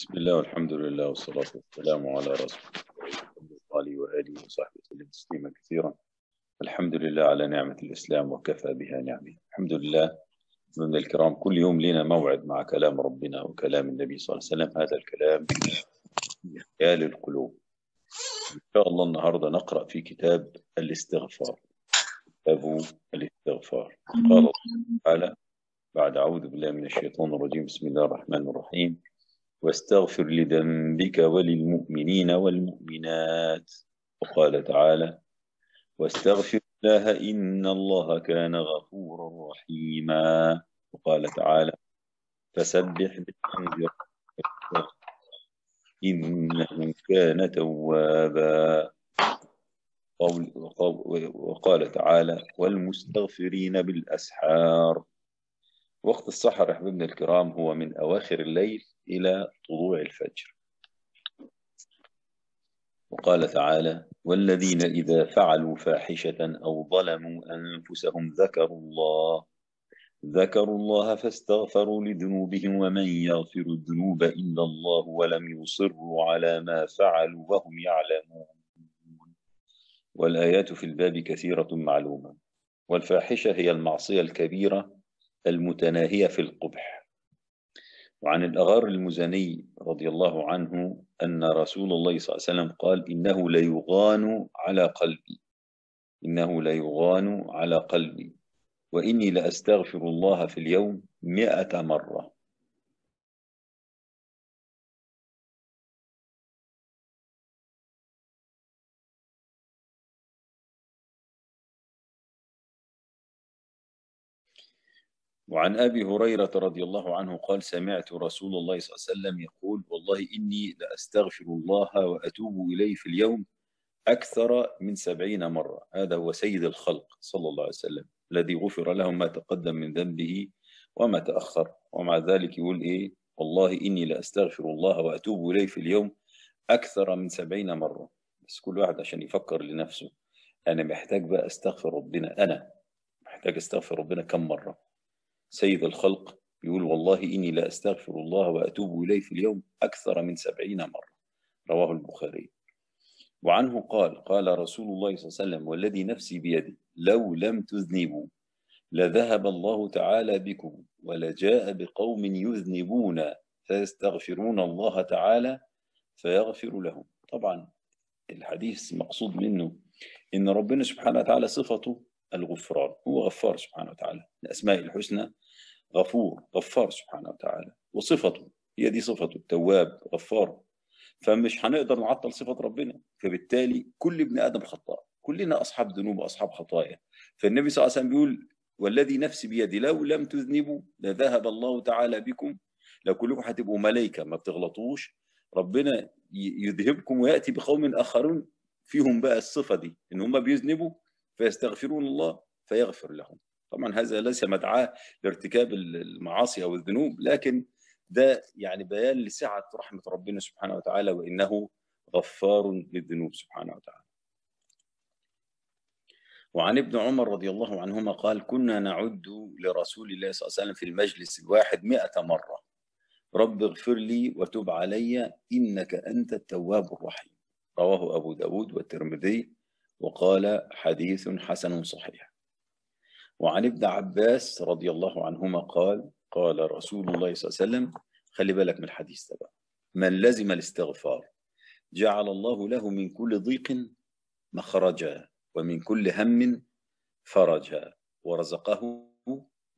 بسم الله والحمد لله والصلاة والسلام على رسول الله آله وآله وصحبه وسلم تسليما كثيرا الحمد لله على نعمة الإسلام وكفى بها نعمه الحمد لله من الكرام كل يوم لنا موعد مع كلام ربنا وكلام النبي صلى الله عليه وسلم هذا الكلام خيال القلوب إن شاء الله النهاردة نقرأ في كتاب الاستغفار كتاب الاستغفار قال الله تعالى بعد أعوذ بالله من الشيطان الرجيم بسم الله الرحمن الرحيم واستغفر لذنبك وللمؤمنين والمؤمنات وقال تعالى واستغفر الله إن الله كان غفورا رحيما وقال تعالى فسبح بحمد ربك إنه كان توابا وقال تعالى والمستغفرين بالأسحار وقت السحر حبيبنا الكرام هو من أواخر الليل إلى طلوع الفجر وقال تعالى والذين إذا فعلوا فاحشة أو ظلموا أنفسهم ذكروا الله ذكروا الله فاستغفروا لذنوبهم ومن يغفر الذنوب إلا الله ولم يصروا على ما فعلوا وهم يعلمون والآيات في الباب كثيرة معلومة والفاحشة هي المعصية الكبيرة المتناهية في القبح وعن الأغار المزني رضي الله عنه أن رسول الله صلى الله عليه وسلم قال إنه ليغان على قلبي إنه ليغان على قلبي وإني لأستغفر الله في اليوم مئة مرة وعن أبي هريرة رضي الله عنه قال سمعت رسول الله صلى الله عليه وسلم يقول والله إني لأستغفر الله وأتوب إليه في اليوم أكثر من سبعين مرة هذا هو سيد الخلق صلى الله عليه وسلم الذي غفر له ما تقدم من ذنبه وما تأخر ومع ذلك يقول إيه والله إني لأستغفر الله وأتوب إليه في اليوم أكثر من سبعين مرة بس كل واحد عشان يفكر لنفسه أنا محتاج بقى أستغفر ربنا أنا محتاج أستغفر ربنا كم مرة سيد الخلق يقول والله إني لا أستغفر الله وأتوب إليه في اليوم أكثر من سبعين مرة رواه البخاري وعنه قال قال رسول الله صلى الله عليه وسلم والذي نفسي بيده لو لم تذنبوا لذهب الله تعالى بكم ولجاء بقوم يذنبون فيستغفرون الله تعالى فيغفر لهم طبعا الحديث مقصود منه ان ربنا سبحانه وتعالى صفته الغفران هو غفار سبحانه وتعالى من الأسماء الحسنى غفور غفار سبحانه وتعالى وصفته هي دي صفته التواب غفار فمش هنقدر نعطل صفة ربنا فبالتالي كل ابن آدم خطاء كلنا أصحاب ذنوب وأصحاب خطايا فالنبي صلى الله عليه وسلم بيقول والذي نفسي بيدي لو لم تذنبوا لذهب الله تعالى بكم لو كلكم هتبقوا ملائكة ما بتغلطوش ربنا يذهبكم ويأتي بقوم آخرون فيهم بقى الصفة دي إن هم بيذنبوا فيستغفرون الله فيغفر لهم طبعا هذا ليس مدعاه لارتكاب المعاصي أو الذنوب لكن ده يعني بيان لسعة رحمة ربنا سبحانه وتعالى وإنه غفار للذنوب سبحانه وتعالى وعن ابن عمر رضي الله عنهما قال كنا نعد لرسول الله صلى الله عليه وسلم في المجلس الواحد مئة مرة رب اغفر لي وتب علي إنك أنت التواب الرحيم رواه أبو داود والترمذي وقال حديث حسن صحيح وعن ابن عباس رضي الله عنهما قال قال رسول الله صلى الله عليه وسلم خلي بالك من الحديث ده من لزم الاستغفار جعل الله له من كل ضيق مخرجا ومن كل هم فرجا ورزقه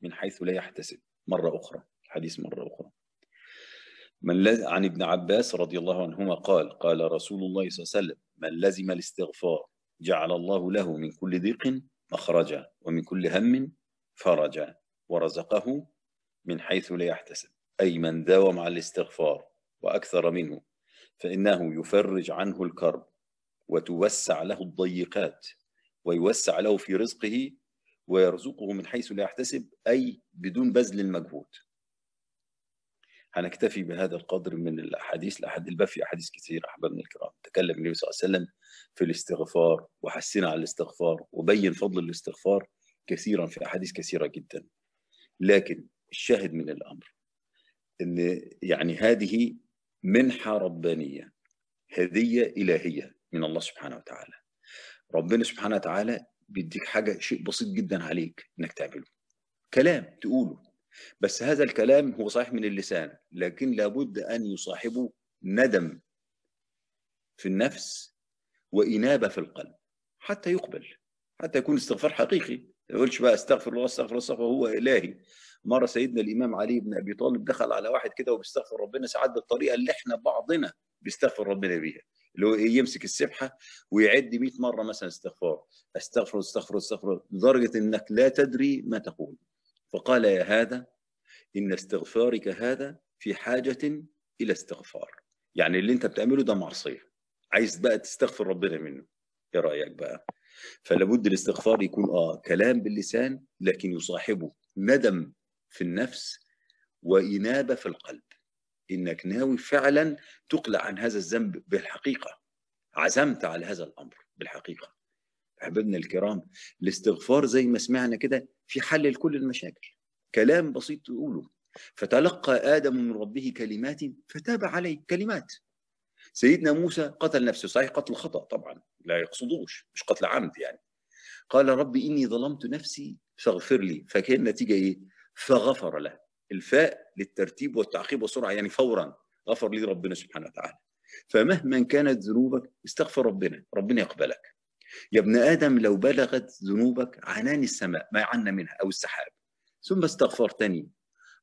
من حيث لا يحتسب مرة أخرى الحديث مرة أخرى من لز... عن ابن عباس رضي الله عنهما قال قال رسول الله صلى الله عليه وسلم من لزم الاستغفار جعل الله له من كل ضيق مخرجا ومن كل هم فرجا ورزقه من حيث لا يحتسب أي من داوم على الاستغفار وأكثر منه فإنه يفرج عنه الكرب وتوسع له الضيقات ويوسع له في رزقه ويرزقه من حيث لا يحتسب أي بدون بذل المجهود هنكتفي بهذا القدر من الاحاديث الباب في احاديث كثيره احبابنا الكرام تكلم النبي صلى الله عليه وسلم في الاستغفار وحسنا على الاستغفار وبين فضل الاستغفار كثيرا في احاديث كثيره جدا لكن الشاهد من الامر ان يعني هذه منحه ربانيه هديه الهيه من الله سبحانه وتعالى ربنا سبحانه وتعالى بيديك حاجه شيء بسيط جدا عليك انك تعمله كلام تقوله بس هذا الكلام هو صحيح من اللسان لكن لابد أن يصاحبه ندم في النفس وإنابة في القلب حتى يقبل حتى يكون استغفار حقيقي ما يقولش بقى استغفر الله استغفر الله استغفر هو إلهي مرة سيدنا الإمام علي بن أبي طالب دخل على واحد كده وبيستغفر ربنا ساعات بالطريقة اللي احنا بعضنا بيستغفر ربنا بيها اللي هو إيه، يمسك السبحه ويعد 100 مره مثلا استغفار استغفر استغفر استغفر لدرجه انك لا تدري ما تقول فقال يا هذا إن استغفارك هذا في حاجة إلى استغفار يعني اللي أنت بتعمله ده معصية عايز بقى تستغفر ربنا منه إيه رأيك بقى فلابد الاستغفار يكون آه كلام باللسان لكن يصاحبه ندم في النفس وإنابة في القلب إنك ناوي فعلا تقلع عن هذا الذنب بالحقيقة عزمت على هذا الأمر بالحقيقة احبابنا الكرام الاستغفار زي ما سمعنا كده في حل لكل المشاكل كلام بسيط تقوله فتلقى ادم من ربه كلمات فتاب عليه كلمات سيدنا موسى قتل نفسه صحيح قتل خطا طبعا لا يقصدوش مش قتل عمد يعني قال ربي اني ظلمت نفسي فاغفر لي فكان النتيجه ايه فغفر له الفاء للترتيب والتعقيب والسرعه يعني فورا غفر لي ربنا سبحانه وتعالى فمهما كانت ذنوبك استغفر ربنا ربنا يقبلك يا ابن آدم لو بلغت ذنوبك عنان السماء ما عنا منها أو السحاب ثم استغفرتني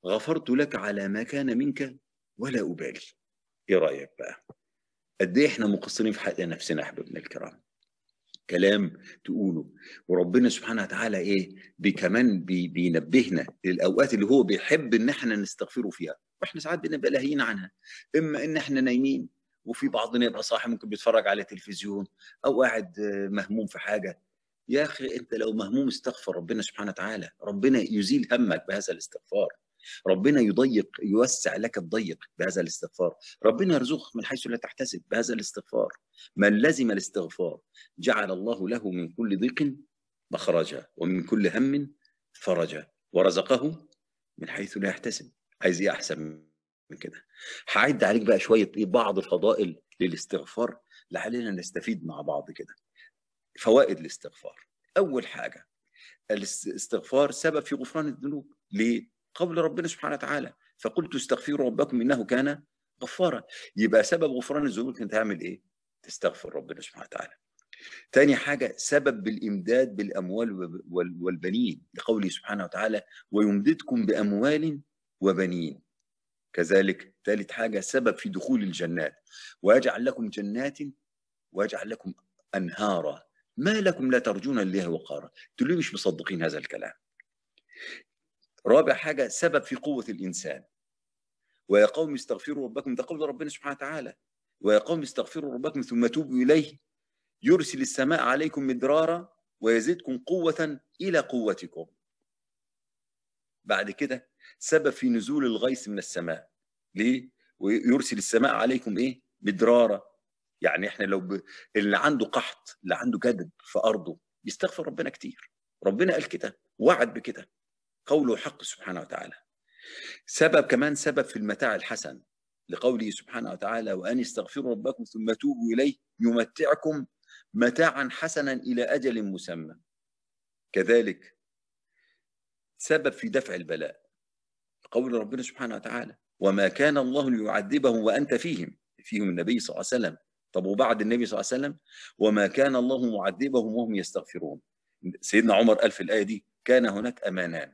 غفرت لك على ما كان منك ولا أبالي إيه رأيك بقى قد إيه إحنا مقصرين في حق نفسنا أحبابنا الكرام كلام تقوله وربنا سبحانه وتعالى ايه بي كمان بي بينبهنا للاوقات اللي هو بيحب ان احنا نستغفره فيها واحنا ساعات بنبقى لاهيين عنها اما ان احنا نايمين وفي بعضنا يبقى صاحي ممكن بيتفرج على تلفزيون او قاعد آه، مهموم في حاجه يا اخي انت لو مهموم استغفر ربنا سبحانه وتعالى ربنا يزيل همك بهذا الاستغفار ربنا يضيق يوسع لك الضيق بهذا الاستغفار ربنا يرزقك من حيث لا تحتسب بهذا الاستغفار من لزم الاستغفار جعل الله له من كل ضيق مخرجا ومن كل هم فرجا ورزقه من حيث لا يحتسب عايز ايه احسن من كده هعد عليك بقى شويه ايه بعض الفضائل للاستغفار لعلنا نستفيد مع بعض كده فوائد الاستغفار اول حاجه الاستغفار سبب في غفران الذنوب ليه قول ربنا سبحانه وتعالى فقلت استغفروا ربكم انه كان غفارا يبقى سبب غفران الذنوب كنت هعمل ايه تستغفر ربنا سبحانه وتعالى تاني حاجة سبب بالإمداد بالأموال والبنين لقوله سبحانه وتعالى ويمددكم بأموال وبنين كذلك ثالث حاجة سبب في دخول الجنات ويجعل لكم جنات ويجعل لكم أنهارا ما لكم لا ترجون الله وقارا تقولوا مش مصدقين هذا الكلام رابع حاجة سبب في قوة الإنسان ويا قوم استغفروا ربكم ده قول ربنا سبحانه وتعالى ويا قوم استغفروا ربكم ثم توبوا إليه يرسل السماء عليكم مدرارا ويزدكم قوة إلى قوتكم بعد كده سبب في نزول الغيث من السماء ليه ويرسل السماء عليكم ايه مدراره يعني احنا لو ب... اللي عنده قحط اللي عنده جدب في ارضه يستغفر ربنا كتير ربنا قال كده وعد بكده قوله حق سبحانه وتعالى سبب كمان سبب في المتاع الحسن لقوله سبحانه وتعالى وأن استغفروا ربكم ثم توبوا إليه يمتعكم متاعا حسنا إلى أجل مسمى كذلك سبب في دفع البلاء قول ربنا سبحانه وتعالى وما كان الله ليعذبهم وأنت فيهم فيهم النبي صلى الله عليه وسلم طب وبعد النبي صلى الله عليه وسلم وما كان الله معذبهم وهم يستغفرون سيدنا عمر قال في الآية دي كان هناك أمانان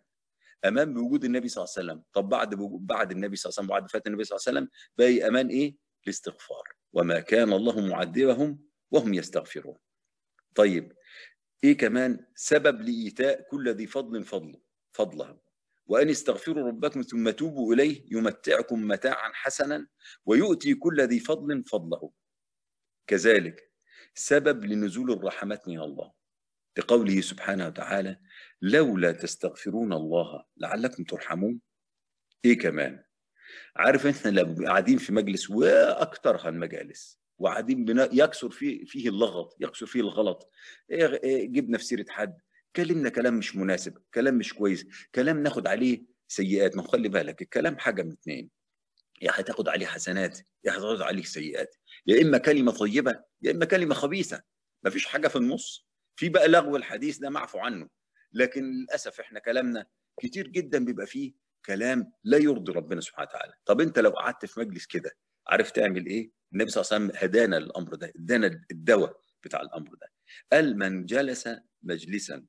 أمان بوجود النبي صلى الله عليه وسلم طب بعد بعد النبي صلى الله عليه وسلم بعد فاته النبي صلى الله عليه وسلم باقي أمان إيه الاستغفار وما كان الله معذبهم وهم يستغفرون طيب إيه كمان سبب لإيتاء كل ذي فضل فضله فضله وأن استغفروا ربكم ثم توبوا إليه يمتعكم متاعا حسنا ويؤتي كل ذي فضل فضله كذلك سبب لنزول الرحمات من الله لقوله سبحانه وتعالى لولا تستغفرون الله لعلكم ترحمون ايه كمان عارف احنا لو قاعدين في مجلس واكثرها المجالس وقاعدين يكثر فيه فيه اللغط يكثر فيه الغلط إيه- إيه، جبنا في سيره حد كلمنا كلام مش مناسب كلام مش كويس كلام ناخد عليه سيئات ما خلي بالك الكلام حاجه من اتنين يا هتاخد عليه حسنات يا هتاخد عليه سيئات يا اما كلمه طيبه يا اما كلمه خبيثه ما فيش حاجه في النص في بقى لغو الحديث ده معفو عنه لكن للاسف احنا كلامنا كتير جدا بيبقى فيه كلام لا يرضي ربنا سبحانه وتعالى طب انت لو قعدت في مجلس كده عرفت تعمل ايه النبي صلى الله عليه وسلم هدانا للامر ده ادانا الدواء بتاع الامر ده قال من جلس مجلسا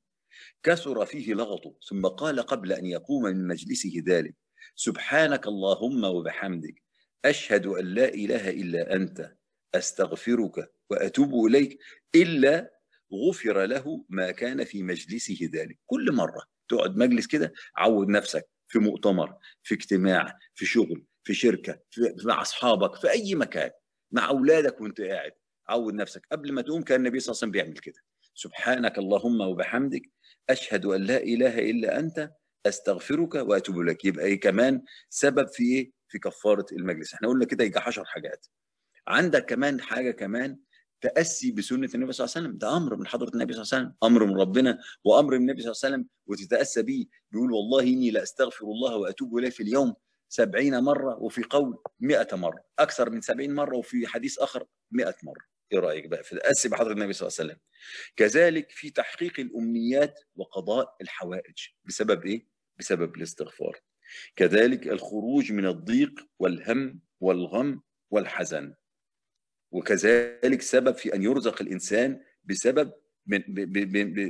كثر فيه لغطه ثم قال قبل أن يقوم من مجلسه ذلك سبحانك اللهم وبحمدك أشهد أن لا إله إلا أنت أستغفرك وأتوب إليك إلا غفر له ما كان في مجلسه ذلك كل مرة تقعد مجلس كده عود نفسك في مؤتمر في اجتماع في شغل في شركة في مع أصحابك في أي مكان مع أولادك وانت قاعد عود نفسك قبل ما تقوم كان النبي صلى الله عليه وسلم بيعمل كده سبحانك اللهم وبحمدك أشهد أن لا إله إلا أنت أستغفرك وأتوب لك يبقى إيه كمان سبب في إيه في كفارة المجلس احنا قلنا كده يجي 10 حاجات عندك كمان حاجة كمان تأسي بسنة النبي صلى الله عليه وسلم ده أمر من حضرة النبي صلى الله عليه وسلم أمر من ربنا وأمر من النبي صلى الله عليه وسلم وتتأسى بيه بيقول والله إني لأستغفر الله وأتوب إليه في اليوم سبعين مرة وفي قول مئة مرة أكثر من سبعين مرة وفي حديث آخر مئة مرة ايه رايك بقى في الاس بحضره النبي صلى الله عليه وسلم كذلك في تحقيق الامنيات وقضاء الحوائج بسبب ايه بسبب الاستغفار كذلك الخروج من الضيق والهم والغم والحزن وكذلك سبب في ان يرزق الانسان بسبب من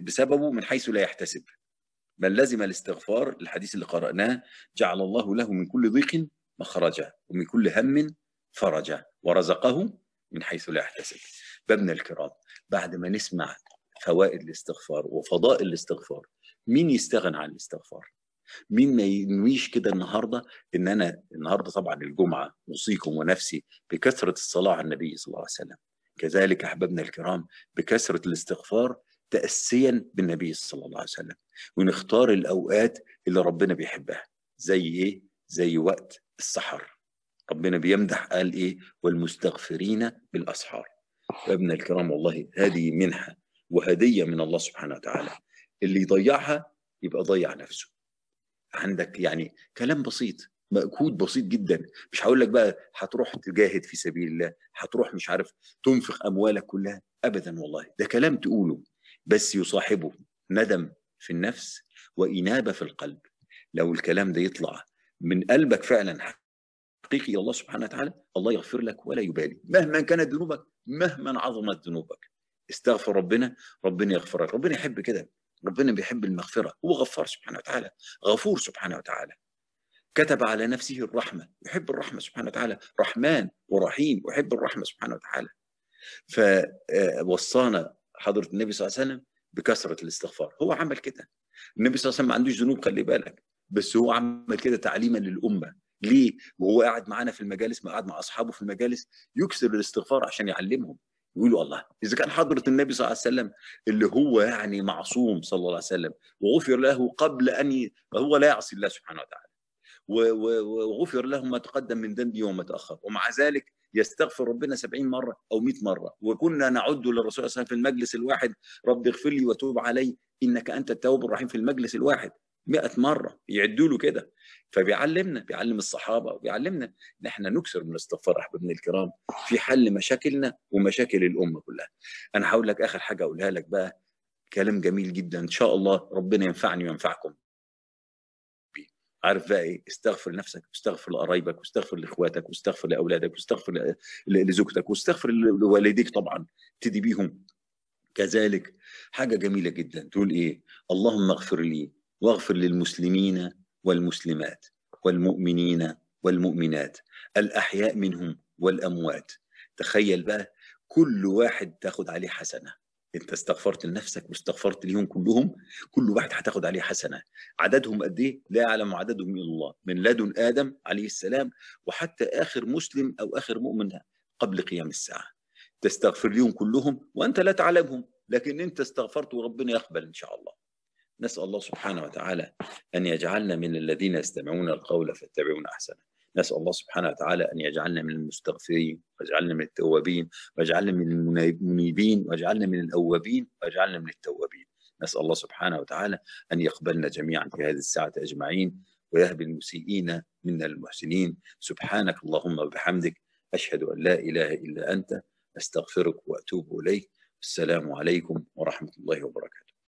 بسببه من حيث لا يحتسب من لزم الاستغفار الحديث اللي قرأناه جعل الله له من كل ضيق مخرجا ومن كل هم فرجا ورزقه من حيث لا يحتسب بابنا الكرام بعد ما نسمع فوائد الاستغفار وفضاء الاستغفار مين يستغنى عن الاستغفار مين ما ينويش كده النهارده ان انا النهارده طبعا الجمعه اوصيكم ونفسي بكثره الصلاه على النبي صلى الله عليه وسلم كذلك احبابنا الكرام بكثره الاستغفار تاسيا بالنبي صلى الله عليه وسلم ونختار الاوقات اللي ربنا بيحبها زي ايه زي وقت السحر ربنا بيمدح قال ايه والمستغفرين بالاسحار يا ابن الكرام والله هذه منحه وهديه من الله سبحانه وتعالى اللي يضيعها يبقى ضيع نفسه عندك يعني كلام بسيط مأكود بسيط جدا مش هقول لك بقى هتروح تجاهد في سبيل الله هتروح مش عارف تنفق اموالك كلها ابدا والله ده كلام تقوله بس يصاحبه ندم في النفس وانابه في القلب لو الكلام ده يطلع من قلبك فعلا حقيقي الله سبحانه وتعالى الله يغفر لك ولا يبالي مهما كانت ذنوبك مهما عظمت ذنوبك استغفر ربنا ربنا يغفر لك ربنا يحب كده ربنا بيحب المغفرة هو غفار سبحانه وتعالى غفور سبحانه وتعالى كتب على نفسه الرحمة يحب الرحمة سبحانه وتعالى رحمن ورحيم يحب الرحمة سبحانه وتعالى فوصانا آه، حضرة النبي صلى الله عليه وسلم بكثرة الاستغفار هو عمل كده النبي صلى الله عليه وسلم ما عندوش ذنوب خلي بالك بس هو عمل كده تعليما للأمة ليه وهو قاعد معانا في المجالس ما قاعد مع اصحابه في المجالس يكسر الاستغفار عشان يعلمهم يقولوا الله اذا كان حضره النبي صلى الله عليه وسلم اللي هو يعني معصوم صلى الله عليه وسلم وغفر له قبل ان هو لا يعصي الله سبحانه وتعالى وغفر له ما تقدم من ذنبه وما تاخر ومع ذلك يستغفر ربنا سبعين مرة أو مئة مرة وكنا نعد للرسول صلى الله عليه وسلم في المجلس الواحد رب اغفر لي وتوب علي إنك أنت التواب الرحيم في المجلس الواحد مئة مرة يعدوا له كده فبيعلمنا بيعلم الصحابه وبيعلمنا ان احنا نكثر من الاستغفار احبابنا الكرام في حل مشاكلنا ومشاكل الامه كلها. انا هقول لك اخر حاجه اقولها لك بقى كلام جميل جدا ان شاء الله ربنا ينفعني وينفعكم. عارف بقى ايه استغفر نفسك واستغفر لقرايبك واستغفر لاخواتك واستغفر لاولادك واستغفر لزوجتك واستغفر لوالديك طبعا ابتدي بيهم كذلك حاجه جميله جدا تقول ايه اللهم اغفر لي واغفر للمسلمين والمسلمات والمؤمنين والمؤمنات الأحياء منهم والأموات تخيل بقى كل واحد تاخد عليه حسنة انت استغفرت لنفسك واستغفرت ليهم كلهم كل واحد هتاخد عليه حسنه عددهم قد ايه لا يعلم عددهم الا الله من لدن ادم عليه السلام وحتى اخر مسلم او اخر مؤمن قبل قيام الساعه تستغفر ليهم كلهم وانت لا تعلمهم لكن انت استغفرت وربنا يقبل ان شاء الله نسأل الله سبحانه وتعالى أن يجعلنا من الذين يستمعون القول فيتبعون أحسنه نسأل الله سبحانه وتعالى أن يجعلنا من المستغفرين واجعلنا من التوابين واجعلنا من المنيبين واجعلنا من الأوابين واجعلنا من التوابين نسأل الله سبحانه وتعالى أن يقبلنا جميعا في هذه الساعة أجمعين ويهب المسيئين منا المحسنين سبحانك اللهم وبحمدك أشهد أن لا إله إلا أنت أستغفرك وأتوب إليك السلام عليكم ورحمة الله وبركاته